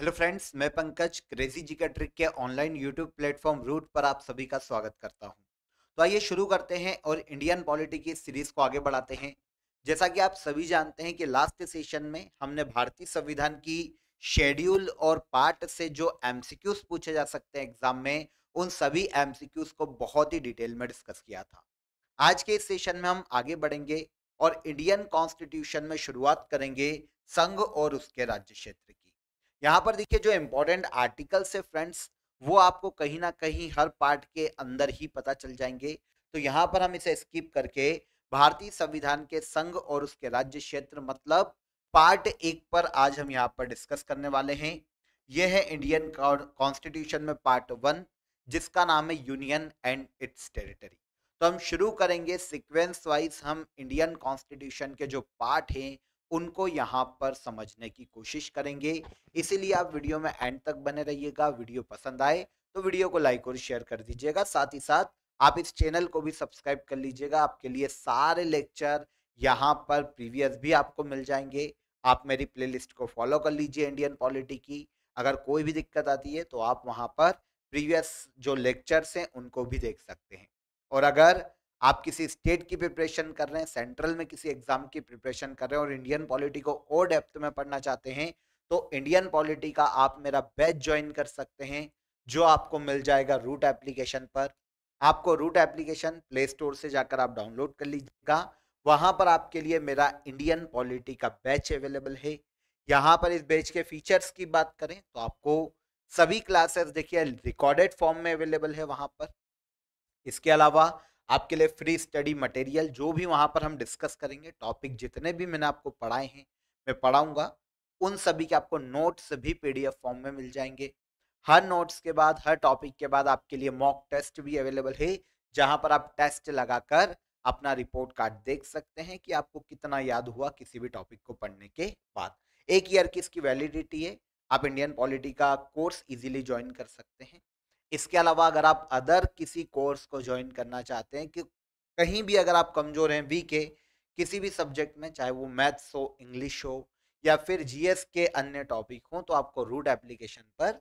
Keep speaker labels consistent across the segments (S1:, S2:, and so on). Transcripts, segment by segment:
S1: hello friends मैं Pankaj crazy जी का trick के ऑनलाइन यूट्यूब प्लेटफॉर्म रूट पर आप सभी का स्वागत करता हूं तो आइए शुरू करते हैं और इंडियन पॉलिटी की सीरीज को आगे बढ़ाते हैं जैसा कि आप सभी जानते हैं कि लास्ट सेशन में हमने भारतीय संविधान की शेड्यूल और पार्ट से जो एम पूछे जा सकते हैं एग्जाम में उन सभी एम को बहुत ही डिटेल में डिस्कस किया था आज के इस सेशन में हम आगे बढ़ेंगे और इंडियन कॉन्स्टिट्यूशन में शुरुआत करेंगे संघ और उसके राज्य क्षेत्र की यहाँ पर देखिए जो इम्पोर्टेंट आर्टिकल्स है फ्रेंड्स वो आपको कहीं ना कहीं हर पार्ट के अंदर ही पता चल जाएंगे तो यहाँ पर हम इसे स्किप करके भारतीय संविधान के संघ और उसके राज्य क्षेत्र मतलब पार्ट एक पर आज हम यहाँ पर डिस्कस करने वाले हैं यह है इंडियन कॉन्स्टिट्यूशन में पार्ट वन जिसका नाम है यूनियन एंड इट्स टेरिटरी तो हम शुरू करेंगे सिक्वेंस वाइज हम इंडियन कॉन्स्टिट्यूशन के जो पार्ट हैं उनको यहाँ पर समझने की कोशिश करेंगे इसीलिए आप वीडियो में एंड तक बने रहिएगा वीडियो पसंद आए तो वीडियो को लाइक और शेयर कर दीजिएगा साथ ही साथ आप इस चैनल को भी सब्सक्राइब कर लीजिएगा आपके लिए सारे लेक्चर यहाँ पर प्रीवियस भी आपको मिल जाएंगे आप मेरी प्लेलिस्ट को फॉलो कर लीजिए इंडियन पॉलिटी की अगर कोई भी दिक्कत आती है तो आप वहाँ पर प्रीवियस जो लेक्चर्स हैं उनको भी देख सकते हैं और अगर आप किसी स्टेट की प्रिपरेशन कर रहे हैं सेंट्रल में किसी एग्जाम की प्रिपरेशन कर रहे हैं और इंडियन पॉलिटी को और डेप्थ में पढ़ना चाहते हैं तो इंडियन पॉलिटी का आप मेरा बैच ज्वाइन कर सकते हैं जो आपको मिल जाएगा रूट एप्लीकेशन पर आपको रूट एप्लीकेशन प्ले स्टोर से जाकर आप डाउनलोड कर लीजिएगा वहां पर आपके लिए मेरा इंडियन पॉलिटी का बैच अवेलेबल है यहाँ पर इस बैच के फीचर्स की बात करें तो आपको सभी क्लासेस देखिए रिकॉर्डेड फॉर्म में अवेलेबल है वहां पर इसके अलावा आपके लिए फ्री स्टडी मटेरियल जो भी वहाँ पर हम डिस्कस करेंगे टॉपिक जितने भी मैंने आपको पढ़ाए हैं मैं पढ़ाऊँगा उन सभी के आपको नोट्स भी पीडीएफ फॉर्म में मिल जाएंगे हर नोट्स के बाद हर टॉपिक के बाद आपके लिए मॉक टेस्ट भी अवेलेबल है जहाँ पर आप टेस्ट लगाकर अपना रिपोर्ट कार्ड देख सकते हैं कि आपको कितना याद हुआ किसी भी टॉपिक को पढ़ने के बाद एक ईयर की इसकी वैलिडिटी है आप इंडियन पॉलिटी का कोर्स इजीली ज्वाइन कर सकते हैं इसके अलावा अगर आप अदर किसी कोर्स को ज्वाइन करना चाहते हैं कि कहीं भी अगर आप कमज़ोर हैं वी के किसी भी सब्जेक्ट में चाहे वो मैथ्स हो इंग्लिश हो या फिर जीएस के अन्य टॉपिक हों तो आपको रूट एप्लीकेशन पर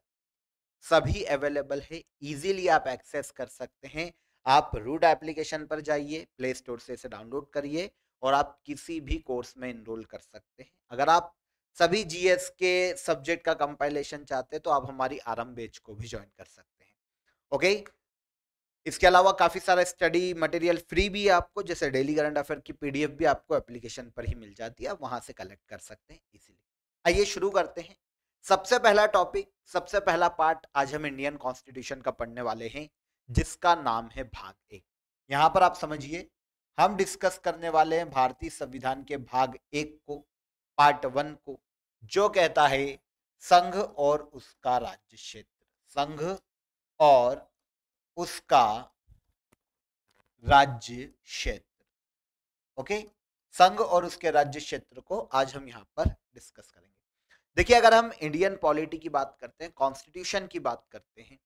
S1: सभी अवेलेबल है इजीली आप एक्सेस कर सकते हैं आप रूट एप्लीकेशन पर जाइए प्ले स्टोर से इसे डाउनलोड करिए और आप किसी भी कोर्स में इनरोल कर सकते हैं अगर आप सभी जीएस के सब्जेक्ट का कंपाइलेशन चाहते हैं तो आप हमारी आरम बेच को भी ज्वाइन कर सकते हैं ओके इसके अलावा काफ़ी सारा स्टडी मटेरियल फ्री भी है आपको जैसे डेली करंट अफेयर की पीडीएफ भी आपको एप्लीकेशन पर ही मिल जाती है आप वहाँ से कलेक्ट कर सकते हैं इसीलिए आइए शुरू करते हैं सबसे पहला टॉपिक सबसे पहला पार्ट आज हम इंडियन कॉन्स्टिट्यूशन का पढ़ने वाले हैं जिसका नाम है भाग एक यहाँ पर आप समझिए हम डिस्कस करने वाले हैं भारतीय संविधान के भाग एक को पार्ट वन को जो कहता है संघ और उसका राज्य क्षेत्र संघ और उसका राज्य क्षेत्र ओके संघ और उसके राज्य क्षेत्र को आज हम यहाँ पर डिस्कस करेंगे देखिए अगर हम इंडियन पॉलिटी की बात करते हैं कॉन्स्टिट्यूशन की बात करते हैं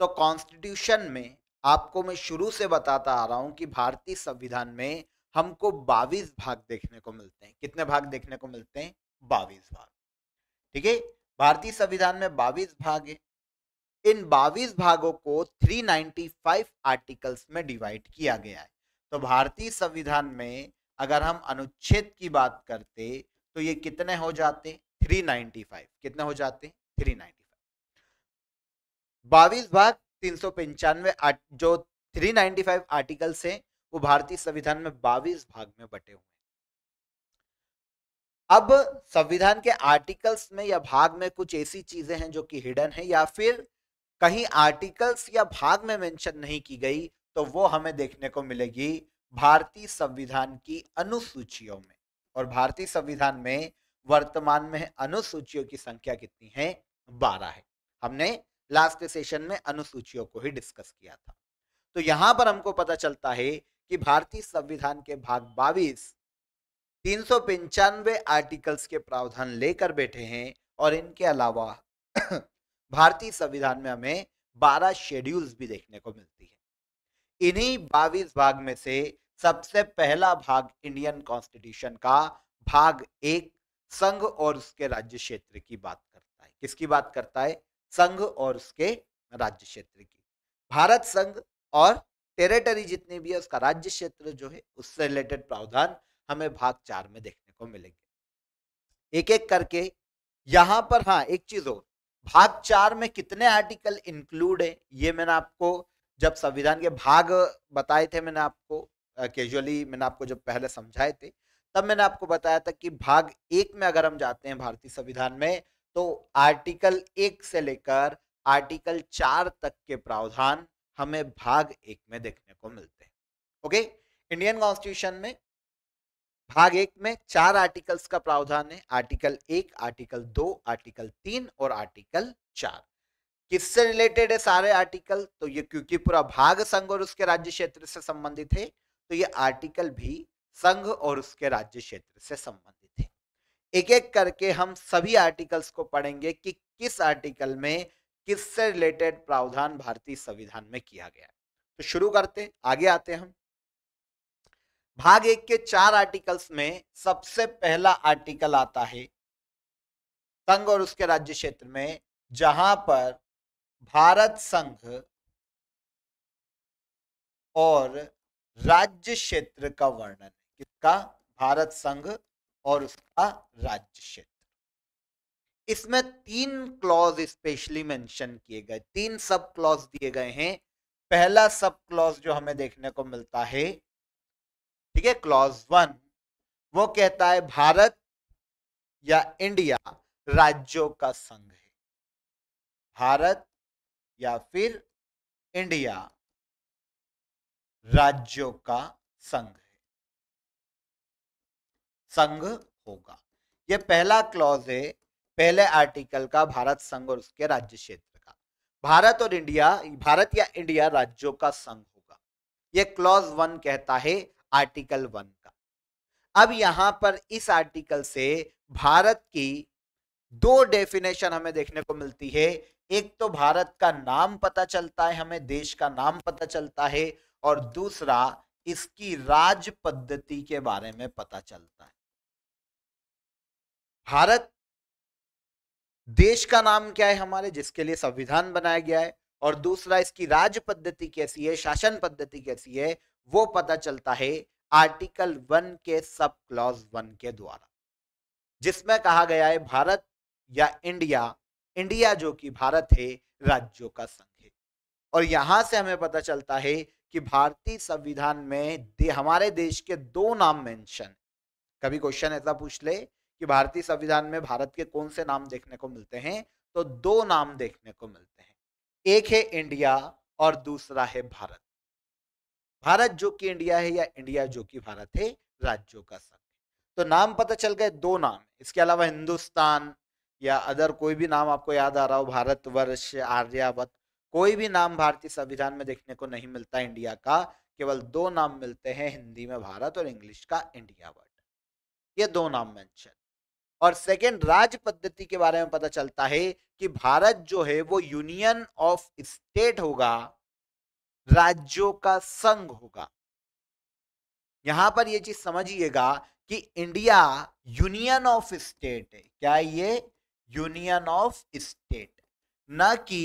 S1: तो कॉन्स्टिट्यूशन में आपको मैं शुरू से बताता आ रहा हूं कि भारतीय संविधान में हमको 22 भाग देखने को मिलते हैं कितने भाग देखने को मिलते हैं 22 भाग ठीक है भारतीय संविधान में 22 भाग है इन 22 भागों को 395 आर्टिकल्स में डिवाइड किया गया है तो भारतीय संविधान में अगर हम अनुच्छेद की बात करते तो ये कितने हो जाते 395 कितने हो जाते 395 बाईस भाग तीन सौ पंचानवे जो 395 आर्टिकल्स हैं वो भारतीय संविधान में बाविस भाग में बटे हुए अब संविधान के आर्टिकल्स में या भाग में कुछ ऐसी चीजें हैं जो कि हिडन है या फिर कहीं आर्टिकल्स या भाग में मेंशन नहीं की गई तो वो हमें देखने को मिलेगी भारतीय संविधान की अनुसूचियों में और भारतीय संविधान में वर्तमान में अनुसूचियों की संख्या कितनी है बारह है हमने लास्ट सेशन में अनुसूचियों को ही डिस्कस किया था तो यहां पर हमको पता चलता है कि भारतीय संविधान के भाग बाईस तीन आर्टिकल्स के प्रावधान लेकर बैठे हैं और इनके अलावा भारतीय संविधान में हमें बारह शेड्यूल्स भी देखने को मिलती है इन्हीं बाईस भाग में से सबसे पहला भाग इंडियन कॉन्स्टिट्यूशन का भाग एक संघ और उसके राज्य क्षेत्र की बात करता है किसकी बात करता है संघ और उसके राज्य क्षेत्र की भारत संघ और टेरिटरी जितनी भी है उसका राज्य क्षेत्र जो है उससे रिलेटेड प्रावधान हमें भाग चार में देखने को मिलेंगे एक एक करके यहां पर हाँ एक चीज और भाग चार में कितने आर्टिकल इंक्लूड है ये मैंने आपको जब संविधान के भाग बताए थे मैंने आपको कैजुअली मैंने आपको जब पहले समझाए थे तब मैंने आपको बताया था कि भाग एक में अगर हम जाते हैं भारतीय संविधान में तो आर्टिकल एक से लेकर आर्टिकल चार तक के प्रावधान हमें भाग एक में देखने को मिलते हैं ओके इंडियन कॉन्स्टिट्यूशन में भाग एक में चार आर्टिकल्स का प्रावधान है आर्टिकल एक आर्टिकल दो आर्टिकल तीन और आर्टिकल चार किससे रिलेटेड है सारे आर्टिकल तो ये क्योंकि पूरा भाग संघ और उसके राज्य क्षेत्र से संबंधित है तो ये आर्टिकल भी संघ और उसके राज्य क्षेत्र से संबंधित है एक एक करके हम सभी आर्टिकल्स को पढ़ेंगे कि किस आर्टिकल में किससे रिलेटेड प्रावधान भारतीय संविधान में किया गया तो शुरू करते आगे आते हम भाग एक के चार आर्टिकल्स में सबसे पहला आर्टिकल आता है संघ और उसके राज्य क्षेत्र में जहां पर भारत संघ और राज्य क्षेत्र का वर्णन किसका भारत संघ और उसका राज्य क्षेत्र इसमें तीन क्लॉज स्पेशली मेंशन किए गए तीन सब क्लॉज दिए गए हैं पहला सब क्लॉज जो हमें देखने को मिलता है ठीक है क्लॉज वन वो कहता है भारत या इंडिया राज्यों का संघ है भारत या फिर
S2: इंडिया राज्यों का संघ है
S1: संघ होगा यह पहला क्लॉज है पहले आर्टिकल का भारत संघ और उसके राज्य क्षेत्र का भारत और इंडिया भारत या इंडिया राज्यों का संघ होगा यह क्लॉज वन कहता है आर्टिकल वन का अब यहां पर इस आर्टिकल से भारत की दो डेफिनेशन हमें देखने को मिलती है एक तो भारत का नाम पता चलता है हमें देश का नाम पता चलता है और दूसरा इसकी राज पद्धति के बारे में पता चलता है भारत देश का नाम क्या है हमारे जिसके लिए संविधान बनाया गया है और दूसरा इसकी राज पद्धति कैसी है शासन पद्धति कैसी है वो पता चलता है आर्टिकल वन के सब क्लॉज वन के द्वारा जिसमें कहा गया है भारत या इंडिया इंडिया जो कि भारत है राज्यों का संघ है और यहां से हमें पता चलता है कि भारतीय संविधान में दे, हमारे देश के दो नाम मेंशन कभी क्वेश्चन ऐसा पूछ ले कि भारतीय संविधान में भारत के कौन से नाम देखने को मिलते हैं तो दो नाम देखने को मिलते हैं एक है इंडिया और दूसरा है भारत भारत जो कि इंडिया है या इंडिया जो कि भारत है राज्यों का संघ तो नाम पता चल गए दो नाम इसके अलावा हिंदुस्तान या अदर कोई भी नाम आपको याद आ रहा हो भारतवर्ष आर्यावत कोई भी नाम भारतीय संविधान में देखने को नहीं मिलता इंडिया का केवल दो नाम मिलते हैं हिंदी में भारत और इंग्लिश का इंडिया वर्ड ये दो नाम मेंशन और सेकेंड राज पद्धति के बारे में पता चलता है कि भारत जो है वो यूनियन ऑफ स्टेट होगा राज्यों का संघ होगा यहां पर यह चीज समझिएगा कि इंडिया यूनियन ऑफ स्टेट है क्या ये यूनियन ऑफ स्टेट न कि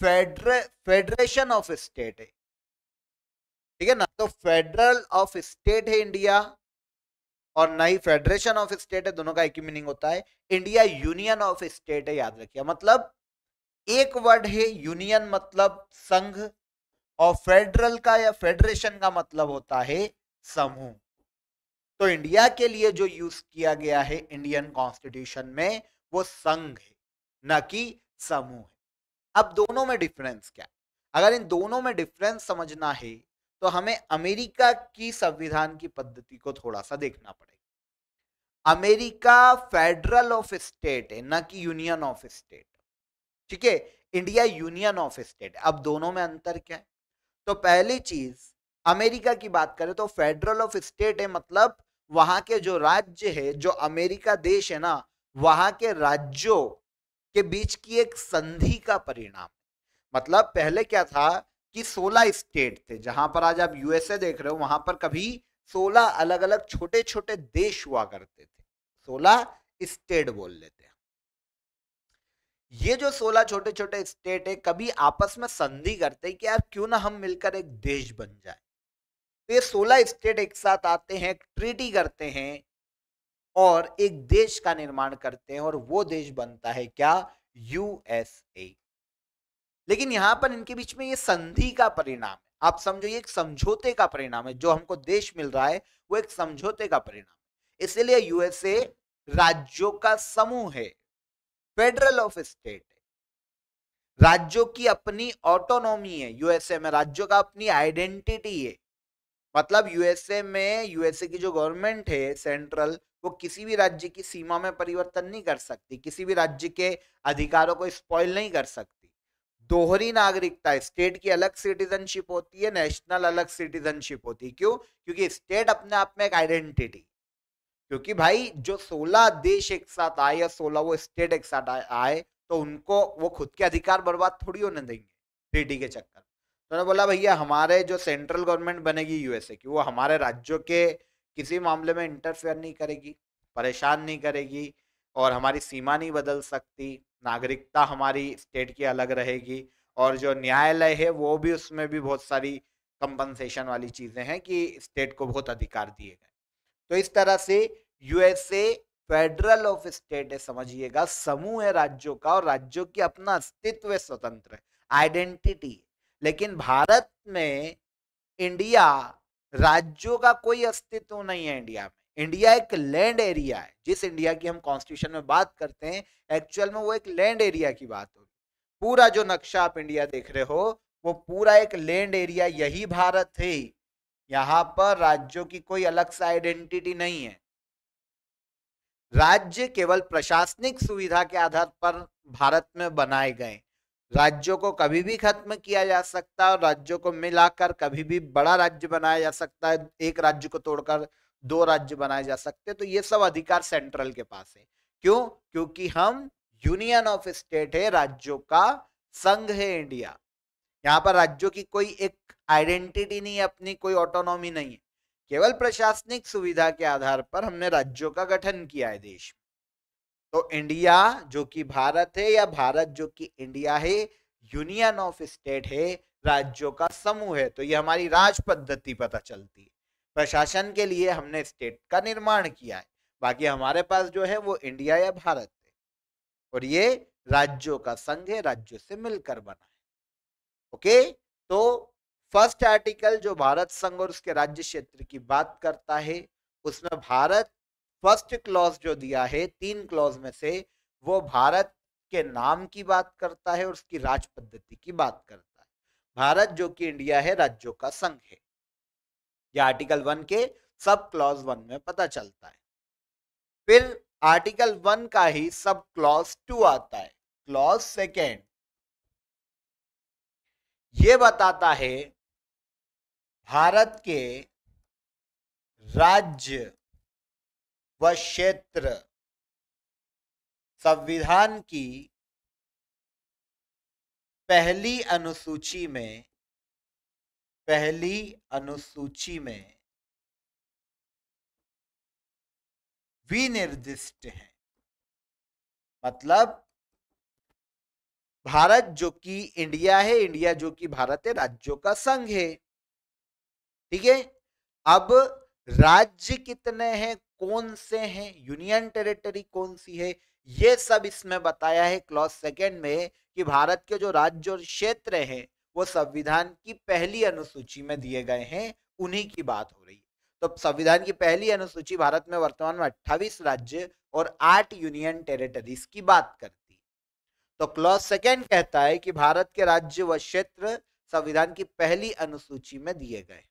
S1: फेडर फेडरेशन ऑफ स्टेट है ठीक है ना तो फेडरल ऑफ स्टेट है इंडिया और ना ही फेडरेशन ऑफ स्टेट है दोनों का एक ही मीनिंग होता है इंडिया यूनियन ऑफ स्टेट है याद रखिए मतलब एक वर्ड है यूनियन मतलब संघ और फेडरल का या फेडरेशन का मतलब होता है समूह तो इंडिया के लिए जो यूज किया गया है इंडियन कॉन्स्टिट्यूशन में वो संघ है न कि समूह है अब दोनों में डिफरेंस क्या है अगर इन दोनों में डिफरेंस समझना है तो हमें अमेरिका की संविधान की पद्धति को थोड़ा सा देखना पड़ेगा अमेरिका फेडरल ऑफ स्टेट है ना कि यूनियन ऑफ स्टेट ठीक है इंडिया यूनियन ऑफ स्टेट अब दोनों में अंतर क्या है तो पहली चीज अमेरिका की बात करें तो फेडरल ऑफ स्टेट है मतलब वहां के जो राज्य है जो अमेरिका देश है ना वहां के राज्यों के बीच की एक संधि का परिणाम मतलब पहले क्या था कि 16 स्टेट थे जहां पर आज आप यूएसए देख रहे हो वहां पर कभी 16 अलग अलग छोटे छोटे देश हुआ करते थे 16 स्टेट बोल लेते ये जो सोलह छोटे छोटे स्टेट है कभी आपस में संधि करते हैं कि यार क्यों ना हम मिलकर एक देश बन जाए तो ये सोलह स्टेट एक साथ आते हैं ट्रीटी करते हैं और एक देश का निर्माण करते हैं और वो देश बनता है क्या यूएसए लेकिन यहां पर इनके बीच में ये संधि का परिणाम है आप समझो ये एक समझौते का परिणाम है जो हमको देश मिल रहा है वो एक समझौते का परिणाम है यूएसए राज्यों का समूह है फेडरल ऑफ स्टेट है राज्यों की अपनी ऑटोनॉमी है यूएसए में राज्यों का अपनी आइडेंटिटी है मतलब यूएसए में यूएसए की जो गवर्नमेंट है सेंट्रल वो किसी भी राज्य की सीमा में परिवर्तन नहीं कर सकती किसी भी राज्य के अधिकारों को स्पॉइल नहीं कर सकती दोहरी नागरिकता स्टेट की अलग सिटीजनशिप होती है नेशनल अलग सिटीजनशिप होती है क्यों क्योंकि स्टेट अपने आप में एक आइडेंटिटी क्योंकि भाई जो सोलह देश एक साथ आए या सोलह वो स्टेट एक साथ आए तो उनको वो खुद के अधिकार बर्बाद थोड़ी होने देंगे ट्रीटी के चक्कर तो उन्होंने बोला भैया हमारे जो सेंट्रल गवर्नमेंट बनेगी यूएसए की वो हमारे राज्यों के किसी मामले में इंटरफेयर नहीं करेगी परेशान नहीं करेगी और हमारी सीमा नहीं बदल सकती नागरिकता हमारी स्टेट की अलग रहेगी और जो न्यायालय है वो भी उसमें भी बहुत सारी कंपनसेशन वाली चीज़ें हैं कि स्टेट को बहुत अधिकार दिए गए तो इस तरह से यूएसए फेडरल ऑफ स्टेट है समझिएगा समूह है राज्यों का और राज्यों की अपना अस्तित्व स्वतंत्र आइडेंटिटी लेकिन भारत में इंडिया राज्यों का कोई अस्तित्व नहीं है इंडिया में इंडिया एक लैंड एरिया है जिस इंडिया की हम कॉन्स्टिट्यूशन में बात करते हैं एक्चुअल में वो एक लैंड एरिया की बात हो पूरा जो नक्शा आप इंडिया देख रहे हो वो पूरा एक लैंड एरिया यही भारत है यहाँ पर राज्यों की कोई अलग से आइडेंटिटी नहीं है राज्य केवल प्रशासनिक सुविधा के आधार पर भारत में बनाए गए राज्यों को कभी भी खत्म किया जा सकता है और राज्यों को मिलाकर कभी भी बड़ा राज्य बनाया जा सकता है एक राज्य को तोड़कर दो राज्य बनाए जा सकते हैं तो ये सब अधिकार सेंट्रल के पास है क्यों क्योंकि हम यूनियन ऑफ स्टेट है राज्यों का संघ है इंडिया यहाँ पर राज्यों की कोई एक आइडेंटिटी नहीं है अपनी कोई ऑटोनॉमी नहीं है केवल प्रशासनिक सुविधा के आधार पर हमने राज्यों का गठन किया है देश तो इंडिया जो कि भारत है या भारत जो कि इंडिया है यूनियन ऑफ स्टेट है राज्यों का समूह है तो ये हमारी राज पद्धति पता चलती है प्रशासन के लिए हमने स्टेट का निर्माण किया है बाकी हमारे पास जो है वो इंडिया या भारत है और ये राज्यों का संघ है राज्यों से मिलकर बना है ओके तो फर्स्ट आर्टिकल जो भारत संघ और उसके राज्य क्षेत्र की बात करता है उसमें भारत फर्स्ट क्लॉज जो दिया है तीन क्लॉज में से वो भारत के नाम की बात करता है और उसकी राज पद्धति की बात करता है भारत जो कि इंडिया है राज्यों का संघ है यह आर्टिकल वन के सब क्लॉज वन में पता चलता है फिर आर्टिकल वन का ही सब क्लॉज टू आता है क्लॉज सेकेंड ये
S2: बताता है भारत के राज्य व क्षेत्र संविधान की पहली अनुसूची में पहली अनुसूची में विनिर्दिष्ट हैं
S1: मतलब भारत जो कि इंडिया है इंडिया जो कि भारत है राज्यों का संघ है ठीक है अब राज्य कितने हैं कौन से हैं यूनियन टेरिटरी कौन सी है ये सब इसमें बताया है क्लॉज सेकेंड में कि भारत के जो राज्य और क्षेत्र हैं वो संविधान की पहली अनुसूची में दिए गए हैं उन्हीं की बात हो रही है तो संविधान की पहली अनुसूची भारत में वर्तमान में अट्ठावीस राज्य और आठ यूनियन टेरिटरीज की बात करती तो क्लॉज सेकेंड कहता है कि भारत के राज्य व क्षेत्र संविधान की पहली अनुसूची में दिए गए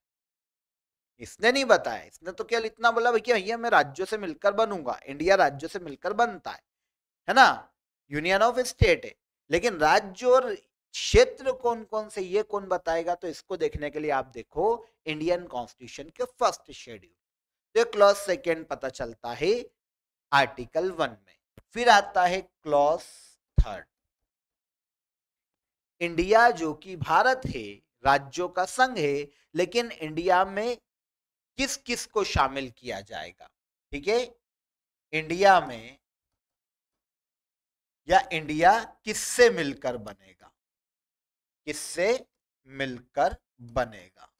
S1: इसने नहीं बताया इसने तो केवल इतना बोला भैया भैया मैं राज्यों से मिलकर बनूंगा इंडिया राज्यों से मिलकर बनता है है ना यूनियन ऑफ स्टेट है लेकिन राज्य और क्षेत्र कौन कौन से ये कौन बताएगा तो इसको देखने के लिए आप देखो इंडियन कॉन्स्टिट्यूशन के फर्स्ट शेड्यूल तो क्लॉज सेकेंड पता चलता है आर्टिकल वन में फिर आता है क्लॉज थर्ड इंडिया जो कि भारत है राज्यों का संघ है लेकिन इंडिया में किस किस को शामिल किया जाएगा ठीक है इंडिया में या इंडिया किससे मिलकर बनेगा किससे मिलकर बनेगा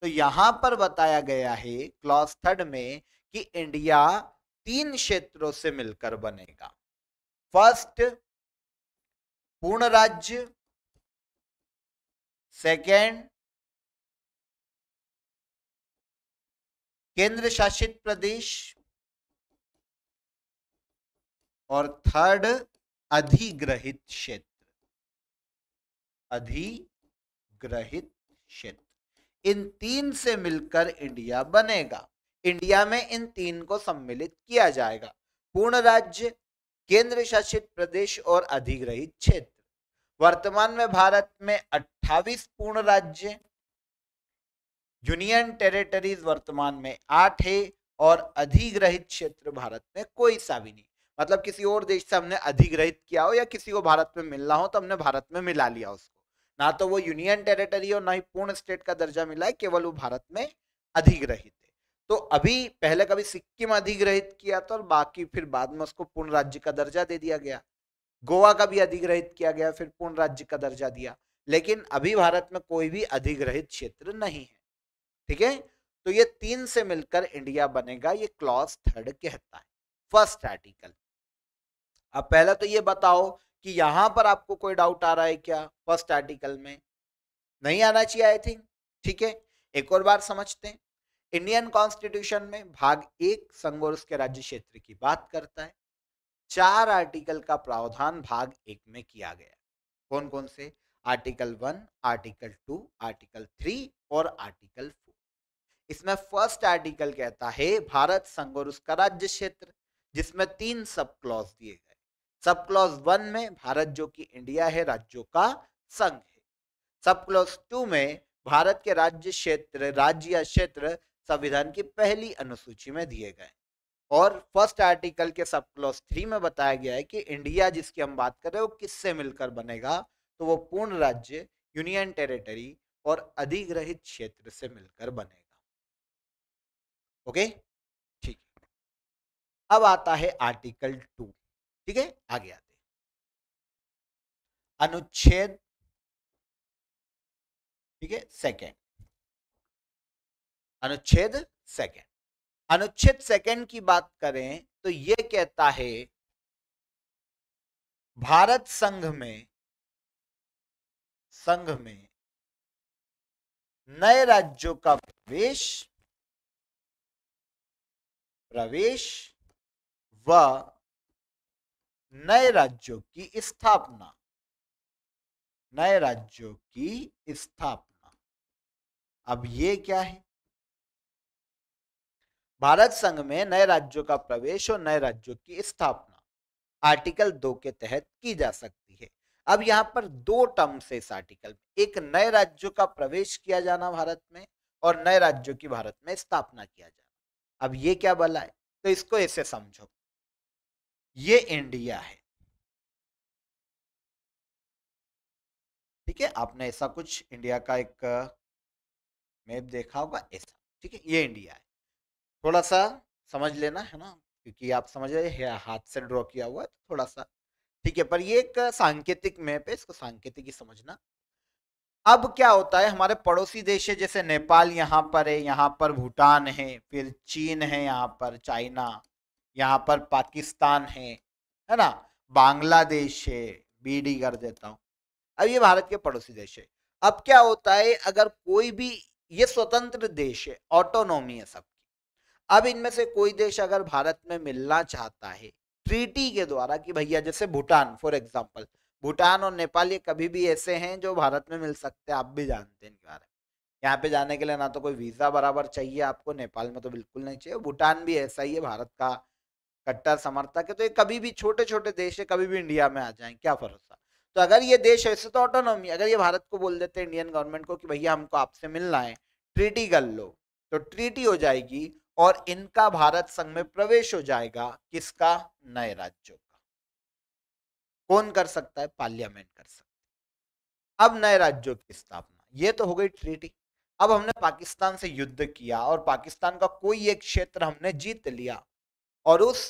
S1: तो यहां पर बताया गया है क्लॉस थर्ड में कि इंडिया तीन क्षेत्रों से मिलकर बनेगा फर्स्ट पूर्ण राज्य
S2: सेकेंड केंद्र शासित प्रदेश और थर्ड
S1: अधिग्रहित क्षेत्र अधिग्रहित क्षेत्र इन तीन से मिलकर इंडिया बनेगा इंडिया में इन तीन को सम्मिलित किया जाएगा पूर्ण राज्य केंद्र शासित प्रदेश और अधिग्रहित क्षेत्र वर्तमान में भारत में 28 पूर्ण राज्य यूनियन टेरिटरीज वर्तमान में आठ है और अधिग्रहित क्षेत्र भारत में कोई सा भी नहीं मतलब किसी और देश से हमने अधिग्रहित किया हो या किसी को भारत में मिलना हो तो हमने भारत में मिला लिया उसको ना तो वो यूनियन टेरिटरी और ना ही पूर्ण स्टेट का दर्जा मिला है केवल वो भारत में अधिग्रहित है तो अभी पहले कभी सिक्किम अधिग्रहित किया था तो और बाकी फिर बाद में उसको पूर्ण राज्य का दर्जा दे दिया गया गोवा का भी अधिग्रहित किया गया फिर पूर्ण राज्य का दर्जा दिया लेकिन अभी भारत में कोई भी अधिग्रहित क्षेत्र नहीं है ठीक है तो ये तीन से मिलकर इंडिया बनेगा ये क्लॉज थर्ड कहता है फर्स्ट आर्टिकल अब पहले तो ये बताओ कि यहां पर आपको कोई डाउट आ रहा है क्या फर्स्ट आर्टिकल में नहीं आना चाहिए आई थिंक ठीक है एक और बार समझते हैं इंडियन कॉन्स्टिट्यूशन में भाग एक संघ और उसके राज्य क्षेत्र की बात करता है चार आर्टिकल का प्रावधान भाग एक में किया गया कौन कौन से article one article two article three और आर्टिकल फोर इसमें फर्स्ट आर्टिकल कहता है भारत संघ और उसका राज्य क्षेत्र जिसमें तीन सब क्लॉज दिए गए सब क्लॉज वन में भारत जो कि इंडिया है राज्यों का संघ है सब क्लॉज टू में भारत के राज्य क्षेत्र राज्य या क्षेत्र संविधान की पहली अनुसूची में दिए गए और फर्स्ट आर्टिकल के सब क्लॉज थ्री में बताया गया है कि इंडिया जिसकी हम बात कर रहे हैं वो किससे मिलकर बनेगा तो वो पूर्ण राज्य यूनियन टेरिटरी और अधिग्रहित क्षेत्र से मिलकर बनेगा ओके ठीक है अब आता है आर्टिकल टू ठीक है आगे आते
S2: अनुच्छेद
S1: ठीक है सेकेंड अनुच्छेद सेकेंड अनुच्छेद सेकंड की बात करें तो यह कहता है
S2: भारत संघ में संघ में नए राज्यों का प्रवेश प्रवेश व नए राज्यों की स्थापना नए राज्यों की
S1: स्थापना अब ये क्या है भारत संघ में नए राज्यों का प्रवेश और नए राज्यों की स्थापना आर्टिकल दो के तहत की जा सकती है अब यहाँ पर दो टर्म से इस आर्टिकल में एक नए राज्यों का प्रवेश किया जाना भारत में और नए राज्यों की भारत में स्थापना किया जाना अब ये क्या बला है तो इसको ऐसे समझो ये इंडिया है
S2: ठीक है आपने ऐसा कुछ इंडिया का
S1: एक मैप देखा होगा ऐसा ठीक है ये इंडिया है थोड़ा सा समझ लेना है ना क्योंकि आप समझ रहे हैं हाँ, हाथ से ड्रॉ किया हुआ है तो थोड़ा सा ठीक है पर ये एक सांकेतिक मैप है इसको सांकेतिक ही समझना अब क्या होता है हमारे पड़ोसी देश है जैसे नेपाल यहाँ पर है यहाँ पर भूटान है फिर चीन है यहाँ पर चाइना यहाँ पर पाकिस्तान है है ना बांग्लादेश है बीडी कर देता हूँ अब ये भारत के पड़ोसी देश है अब क्या होता है अगर कोई भी ये स्वतंत्र देश है ऑटोनोमी है सब अब इनमें से कोई देश अगर भारत में मिलना चाहता है ट्रीटी के द्वारा कि भैया जैसे भूटान फॉर एग्जाम्पल भूटान और नेपाल ये कभी भी ऐसे हैं जो भारत में मिल सकते हैं आप भी जानते हैं इनके बारे में यहाँ पे जाने के लिए ना तो कोई वीज़ा बराबर चाहिए आपको नेपाल में तो बिल्कुल नहीं चाहिए भूटान भी ऐसा ही है भारत का कट्टर समर्थक है तो ये कभी भी छोटे छोटे देश है कभी भी इंडिया में आ जाए क्या भरोसा तो अगर ये देश ऐसे तो ऑटोनॉमी अगर ये भारत को बोल देते इंडियन गवर्नमेंट को कि भैया हमको आपसे मिलना है ट्रीटी कर लो तो ट्रीटी हो जाएगी और इनका भारत संघ में प्रवेश हो जाएगा किसका नए राज्यों का कौन कर सकता है पार्लियामेंट कर सकता है अब नए राज्यों की स्थापना ये तो हो गई ट्रीटी अब हमने पाकिस्तान से युद्ध किया और पाकिस्तान का कोई एक क्षेत्र हमने जीत लिया और उस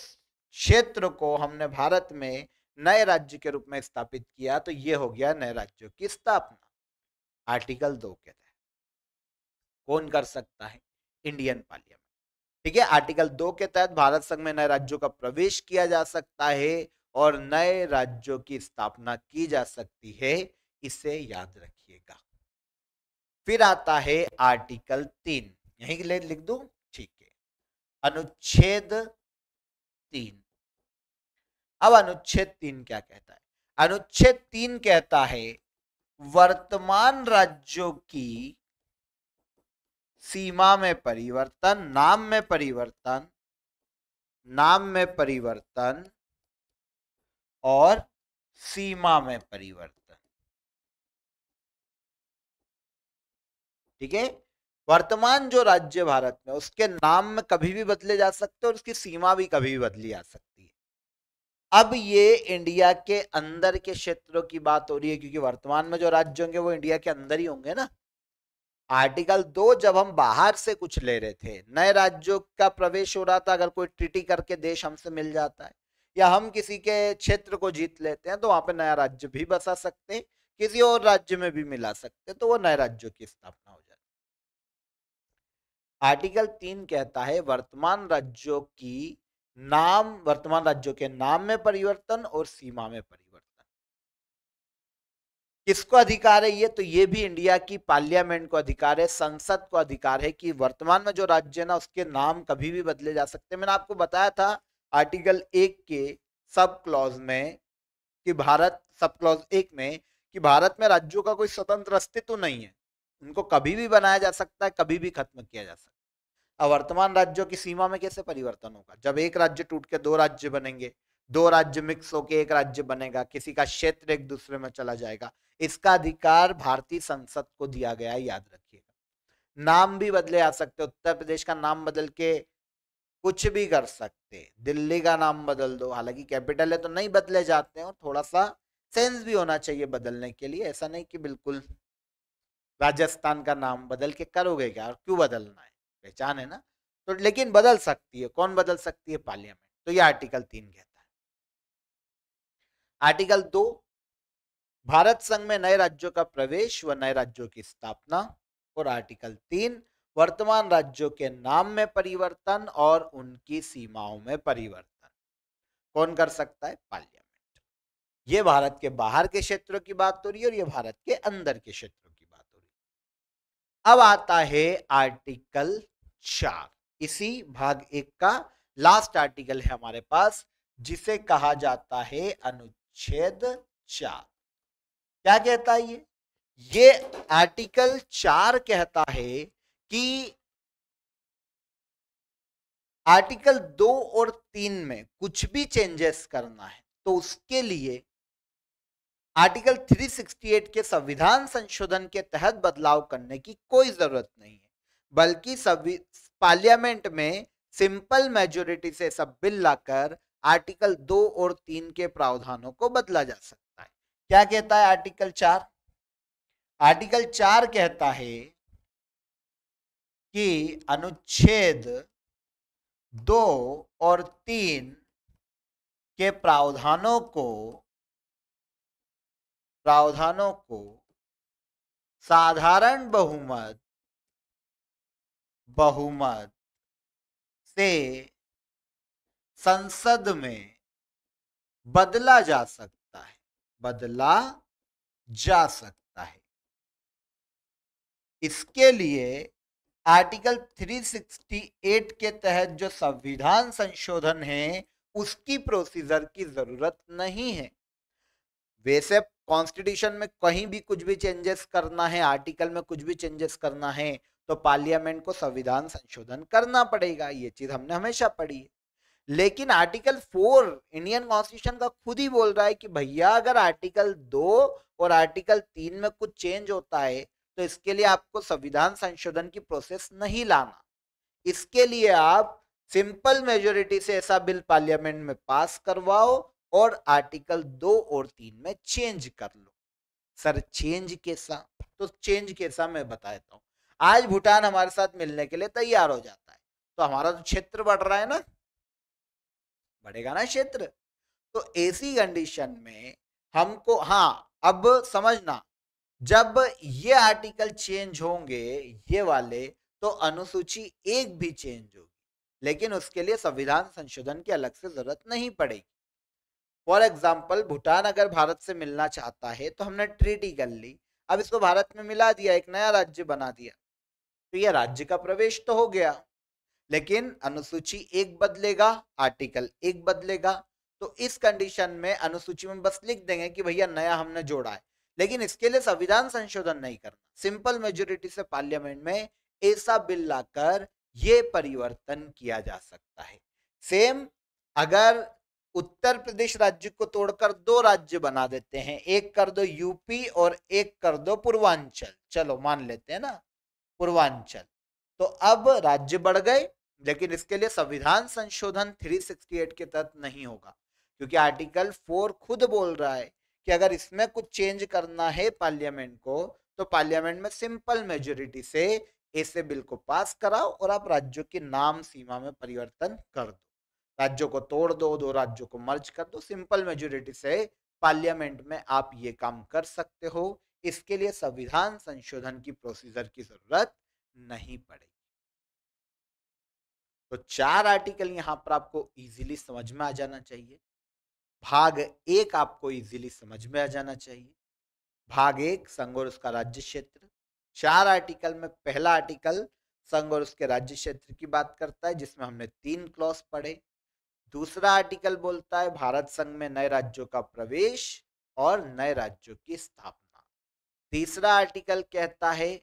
S1: क्षेत्र को हमने भारत में नए राज्य के रूप में स्थापित किया तो ये हो गया नए राज्यों की स्थापना आर्टिकल दो के तहत कौन कर सकता है इंडियन पार्लियामेंट ठीक है आर्टिकल दो के तहत भारत संघ में नए राज्यों का प्रवेश किया जा सकता है और नए राज्यों की स्थापना की जा सकती है इसे याद रखिएगा फिर आता है आर्टिकल तीन यही लिख दू ठीक है अनुच्छेद तीन अब अनुच्छेद तीन क्या कहता है अनुच्छेद तीन कहता है वर्तमान राज्यों की सीमा में परिवर्तन नाम में परिवर्तन नाम में परिवर्तन और सीमा में परिवर्तन ठीक है वर्तमान जो राज्य भारत में उसके नाम में कभी भी बदले जा सकते और उसकी सीमा भी कभी भी बदली जा सकती है अब ये इंडिया के अंदर के क्षेत्रों की बात हो रही है क्योंकि वर्तमान में जो राज्य होंगे वो इंडिया के अंदर ही होंगे ना आर्टिकल दो जब हम बाहर से कुछ ले रहे थे नए राज्यों का प्रवेश हो रहा था अगर कोई ट्रिटी करके देश हमसे मिल जाता है या हम किसी के क्षेत्र को जीत लेते हैं तो वहां पे नया राज्य भी बसा सकते हैं किसी और राज्य में भी मिला सकते हैं तो वो नए राज्यों की स्थापना हो जाती है आर्टिकल तीन कहता है वर्तमान राज्यों की नाम वर्तमान राज्यों के नाम में परिवर्तन और सीमा में परिवर्तन किसको अधिकार है ये तो ये भी इंडिया की पार्लियामेंट को अधिकार है संसद को अधिकार है कि वर्तमान में जो राज्य है ना उसके नाम कभी भी बदले जा सकते हैं मैंने आपको बताया था आर्टिकल एक के सब क्लॉज में कि भारत सब क्लॉज एक में कि भारत में राज्यों का कोई स्वतंत्र अस्तित्व नहीं है उनको कभी भी बनाया जा सकता है कभी भी खत्म किया जा सकता है अब वर्तमान राज्यों की सीमा में कैसे परिवर्तन होगा जब एक राज्य टूट के दो राज्य बनेंगे दो राज्य मिक्स होके एक राज्य बनेगा किसी का क्षेत्र एक दूसरे में चला जाएगा इसका अधिकार भारतीय संसद को दिया गया याद रखिएगा नाम भी बदले आ सकते उत्तर प्रदेश का नाम बदल के कुछ भी कर सकते दिल्ली का नाम बदल दो हालांकि कैपिटल है तो नहीं बदले जाते हैं और थोड़ा सा सेंस भी होना चाहिए बदलने के लिए ऐसा नहीं कि बिल्कुल राजस्थान का नाम बदल के करोगे क्या और क्यों बदलना है पहचान है ना तो लेकिन बदल सकती है कौन बदल सकती है पार्लियामेंट तो यह आर्टिकल तीन कहता आर्टिकल दो भारत संघ में नए राज्यों का प्रवेश व नए राज्यों की स्थापना और आर्टिकल तीन वर्तमान राज्यों के नाम में परिवर्तन और उनकी सीमाओं में परिवर्तन कौन कर सकता है पार्लियामेंट ये भारत के बाहर के क्षेत्रों की बात हो रही है और ये भारत के अंदर के क्षेत्रों की बात हो रही है अब आता है आर्टिकल चार इसी भाग एक का लास्ट आर्टिकल है हमारे पास जिसे कहा जाता है अनुच्छेद छेद चार क्या कहता है ये ये आर्टिकल चार कहता है कि आर्टिकल दो और तीन में कुछ भी चेंजेस करना है तो उसके लिए आर्टिकल 368 के संविधान संशोधन के तहत बदलाव करने की कोई जरूरत नहीं है बल्कि पार्लियामेंट में सिंपल मेजोरिटी से सब बिल लाकर आर्टिकल दो और तीन के प्रावधानों को बदला जा सकता है क्या कहता है आर्टिकल चार आर्टिकल चार कहता
S2: है कि अनुच्छेद दो और तीन के प्रावधानों को प्रावधानों को साधारण बहुमत बहुमत से संसद में बदला जा सकता है
S1: बदला जा सकता है इसके लिए आर्टिकल 368 के तहत जो संविधान संशोधन है उसकी प्रोसीजर की जरूरत नहीं है वैसे कॉन्स्टिट्यूशन में कहीं भी कुछ भी चेंजेस करना है आर्टिकल में कुछ भी चेंजेस करना है तो पार्लियामेंट को संविधान संशोधन करना पड़ेगा ये चीज हमने हमेशा पढ़ी है लेकिन आर्टिकल फोर इंडियन कॉन्स्टिट्यूशन का खुद ही बोल रहा है कि भैया अगर आर्टिकल दो और आर्टिकल तीन में कुछ चेंज होता है तो इसके लिए आपको संविधान संशोधन की प्रोसेस नहीं लाना इसके लिए आप सिंपल मेजोरिटी से ऐसा बिल पार्लियामेंट में पास करवाओ और आर्टिकल दो और तीन में चेंज कर लो सर चेंज कैसा तो चेंज कैसा मैं बता देता हूँ आज भूटान हमारे साथ मिलने के लिए तैयार हो जाता है तो हमारा तो क्षेत्र बढ़ रहा है ना बढ़ेगा ना क्षेत्र तो ऐसी कंडीशन में हमको हाँ अब समझना जब ये आर्टिकल चेंज होंगे ये वाले तो अनुसूची एक भी चेंज होगी लेकिन उसके लिए संविधान संशोधन की अलग से जरूरत नहीं पड़ेगी फॉर एग्जाम्पल भूटान अगर भारत से मिलना चाहता है तो हमने ट्रीटी कर ली अब इसको भारत में मिला दिया एक नया राज्य बना दिया तो यह राज्य का प्रवेश तो हो गया लेकिन अनुसूची एक बदलेगा आर्टिकल एक बदलेगा तो इस कंडीशन में अनुसूची में बस लिख देंगे कि भैया नया हमने जोड़ा है लेकिन इसके लिए संविधान संशोधन नहीं करना सिंपल मेजोरिटी से पार्लियामेंट में ऐसा बिल लाकर ये परिवर्तन किया जा सकता है सेम अगर उत्तर प्रदेश राज्य को तोड़कर दो राज्य बना देते हैं एक कर दो यूपी और एक कर दो पूर्वांचल चलो मान लेते हैं ना पूर्वांचल तो अब राज्य बढ़ गए लेकिन इसके लिए संविधान संशोधन 368 के तहत नहीं होगा क्योंकि आर्टिकल 4 खुद बोल रहा है कि अगर इसमें कुछ चेंज करना है पार्लियामेंट को तो पार्लियामेंट में सिंपल मेजोरिटी से ऐसे बिल को पास कराओ और आप राज्यों की नाम सीमा में परिवर्तन कर दो राज्यों को तोड़ दो दो राज्यों को मर्ज कर दो सिंपल मेजोरिटी से पार्लियामेंट में आप ये काम कर सकते हो इसके लिए संविधान संशोधन की प्रोसीजर की जरूरत नहीं पड़ेगी तो चार आर्टिकल यहाँ पर आपको इजीली समझ में आ जाना चाहिए भाग एक आपको इजीली समझ में आ जाना चाहिए भाग एक संघ और उसका राज्य क्षेत्र चार आर्टिकल में पहला आर्टिकल संघ और उसके राज्य क्षेत्र की बात करता है जिसमें हमने तीन क्लॉज पढ़े दूसरा आर्टिकल बोलता है भारत संघ में नए राज्यों का प्रवेश और नए राज्यों की स्थापना तीसरा आर्टिकल कहता है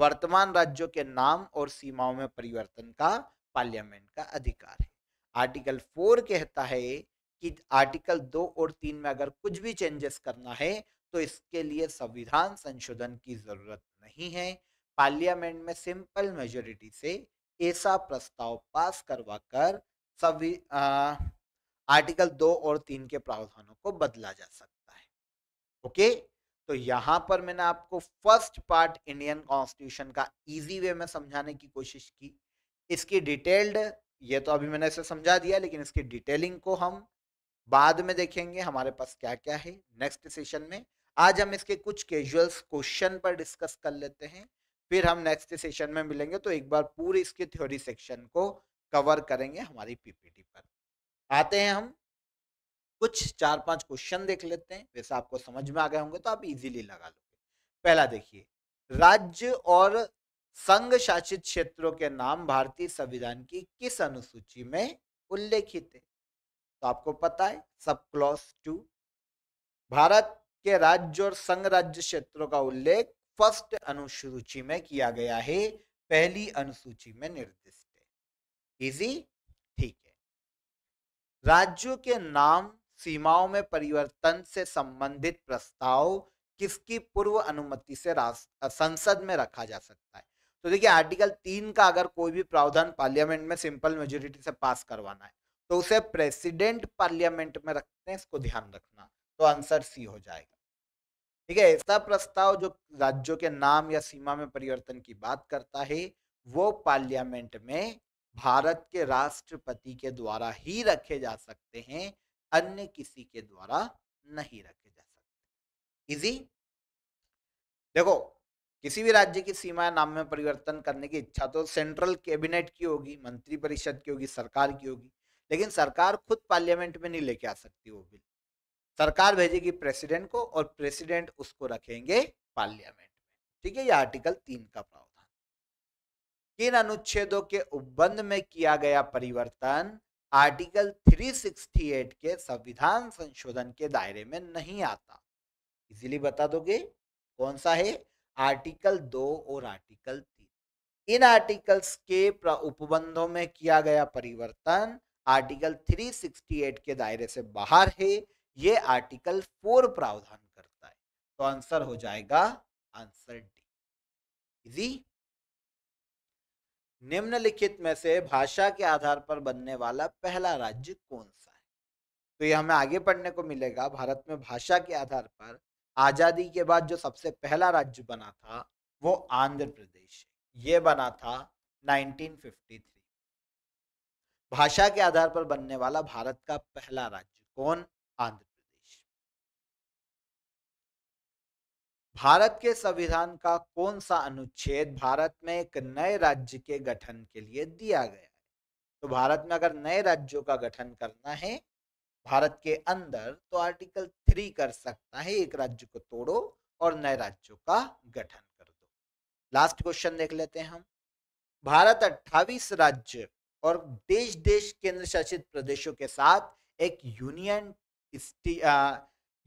S1: वर्तमान राज्यों के नाम और सीमाओं में परिवर्तन का पार्लियामेंट का अधिकार है आर्टिकल फोर कहता है कि आर्टिकल दो और तीन में अगर कुछ भी चेंजेस करना है तो इसके लिए संविधान संशोधन की जरूरत नहीं है पार्लियामेंट में सिंपल मेजोरिटी से ऐसा प्रस्ताव पास कर सभी आर्टिकल दो और तीन के प्रावधानों को बदला जा सकता है ओके तो यहां पर मैंने आपको फर्स्ट पार्ट इंडियन कॉन्स्टिट्यूशन का इजी वे में समझाने की कोशिश की इसकी डिटेल्ड ये तो अभी मैंने इसे समझा दिया लेकिन इसकी डिटेलिंग को हम बाद में देखेंगे हमारे पास क्या क्या है नेक्स्ट सेशन में आज हम इसके कुछ कैजुअल्स क्वेश्चन पर डिस्कस कर लेते हैं फिर हम नेक्स्ट सेशन में मिलेंगे तो एक बार पूरी इसके थ्योरी सेक्शन को कवर करेंगे हमारी पीपीटी पर आते हैं हम कुछ चार पांच क्वेश्चन देख लेते हैं वैसे आपको समझ में आ गए होंगे तो आप इजीली लगा लोगे पहला देखिए राज्य और संघ शासित क्षेत्रों के नाम भारतीय संविधान की किस अनुसूची में उल्लेखित है तो आपको पता है सब क्लॉस टू भारत के राज्य और संघ राज्य क्षेत्रों का उल्लेख फर्स्ट अनुसूची में किया गया है पहली अनुसूची में निर्दिष्ट है इजी ठीक है राज्यों के नाम सीमाओं में परिवर्तन से संबंधित प्रस्ताव किसकी पूर्व अनुमति से संसद में रखा जा सकता है तो देखिए आर्टिकल तीन का अगर कोई भी प्रावधान पार्लियामेंट में सिंपल मेजोरिटी से पास करवाना है तो उसे प्रेसिडेंट पार्लियामेंट में रखते हैं इसको ध्यान रखना तो आंसर सी हो जाएगा ठीक है ऐसा प्रस्ताव जो राज्यों के नाम या सीमा में परिवर्तन की बात करता है वो पार्लियामेंट में भारत के राष्ट्रपति के द्वारा ही रखे जा सकते हैं अन्य किसी के द्वारा नहीं रखे जा सकते इजी देखो किसी भी राज्य की सीमा नाम में परिवर्तन करने की इच्छा तो सेंट्रल कैबिनेट की होगी मंत्री परिषद की होगी सरकार की होगी लेकिन सरकार खुद पार्लियामेंट में नहीं लेके आ सकती वो बिल सरकार भेजेगी प्रेसिडेंट को और प्रेसिडेंट उसको रखेंगे पार्लियामेंट में ठीक है ये आर्टिकल तीन का प्रावधान किन अनुच्छेदों के उपबंध में किया गया परिवर्तन आर्टिकल 368 के संविधान संशोधन के दायरे में नहीं आता इजीली बता दोगे कौन सा है आर्टिकल दो और आर्टिकल तीन इन आर्टिकल्स के उपबंधों में किया गया परिवर्तन आर्टिकल 368 के दायरे से बाहर है ये आर्टिकल फोर प्रावधान करता है तो आंसर हो जाएगा आंसर डी इजी निम्नलिखित में से भाषा के आधार पर बनने वाला पहला राज्य कौन सा है तो ये हमें आगे पढ़ने को मिलेगा भारत में भाषा के आधार पर आजादी के बाद जो सबसे पहला राज्य बना था वो आंध्र प्रदेश ये बना था 1953 भाषा के आधार पर बनने वाला भारत का पहला राज्य कौन आंध्र भारत के संविधान का कौन सा अनुच्छेद भारत में एक नए राज्य के गठन के लिए दिया गया है तो भारत में अगर नए राज्यों का गठन करना है भारत के अंदर तो आर्टिकल थ्री कर सकता है एक राज्य को तोड़ो और नए राज्यों का गठन कर दो लास्ट क्वेश्चन देख लेते हैं हम भारत 28 राज्य और देश देश केंद्र शासित प्रदेशों के साथ एक यूनियन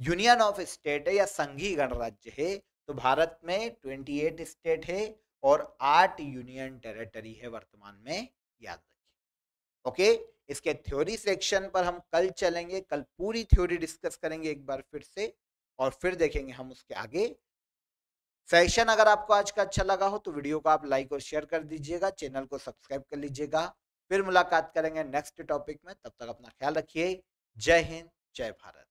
S1: यूनियन ऑफ स्टेट है या संघीय गणराज्य है तो भारत में 28 स्टेट है और आठ यूनियन टेरिटरी है वर्तमान में याद रखिए ओके इसके थ्योरी सेक्शन पर हम कल चलेंगे कल पूरी थ्योरी डिस्कस करेंगे एक बार फिर से और फिर देखेंगे हम उसके आगे सेशन अगर आपको आज का अच्छा लगा हो तो वीडियो को आप लाइक और शेयर कर दीजिएगा चैनल को सब्सक्राइब कर लीजिएगा फिर मुलाकात करेंगे नेक्स्ट टॉपिक में तब तक अपना ख्याल रखिए जय हिंद जय भारत